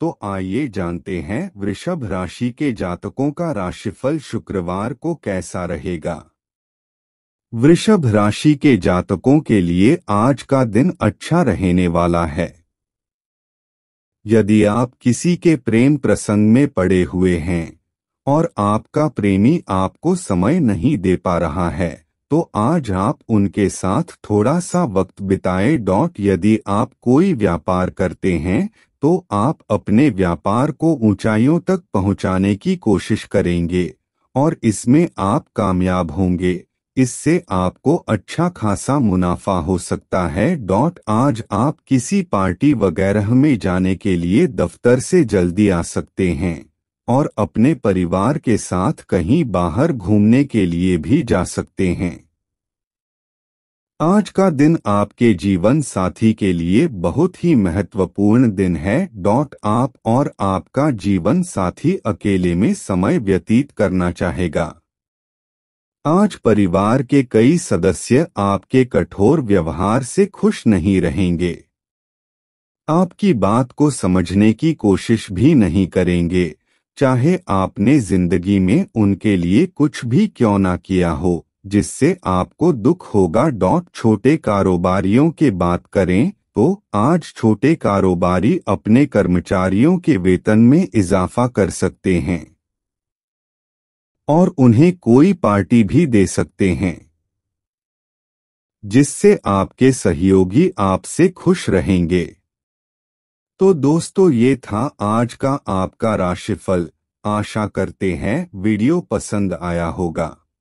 तो आइए जानते हैं वृषभ राशि के जातकों का राशिफल शुक्रवार को कैसा रहेगा वृषभ राशि के जातकों के लिए आज का दिन अच्छा रहने वाला है यदि आप किसी के प्रेम प्रसंग में पड़े हुए हैं और आपका प्रेमी आपको समय नहीं दे पा रहा है तो आज आप उनके साथ थोड़ा सा वक्त बिताए डॉट यदि आप कोई व्यापार करते हैं तो आप अपने व्यापार को ऊंचाइयों तक पहुंचाने की कोशिश करेंगे और इसमें आप कामयाब होंगे इससे आपको अच्छा खासा मुनाफा हो सकता है डॉट आज आप किसी पार्टी वगैरह में जाने के लिए दफ्तर से जल्दी आ सकते हैं और अपने परिवार के साथ कहीं बाहर घूमने के लिए भी जा सकते हैं आज का दिन आपके जीवन साथी के लिए बहुत ही महत्वपूर्ण दिन है डॉट आप और आपका जीवन साथी अकेले में समय व्यतीत करना चाहेगा आज परिवार के कई सदस्य आपके कठोर व्यवहार से खुश नहीं रहेंगे आपकी बात को समझने की कोशिश भी नहीं करेंगे चाहे आपने जिंदगी में उनके लिए कुछ भी क्यों ना किया हो जिससे आपको दुख होगा डॉट छोटे कारोबारियों के बात करें तो आज छोटे कारोबारी अपने कर्मचारियों के वेतन में इजाफा कर सकते हैं और उन्हें कोई पार्टी भी दे सकते हैं जिससे आपके सहयोगी आपसे खुश रहेंगे तो दोस्तों ये था आज का आपका राशिफल आशा करते हैं वीडियो पसंद आया होगा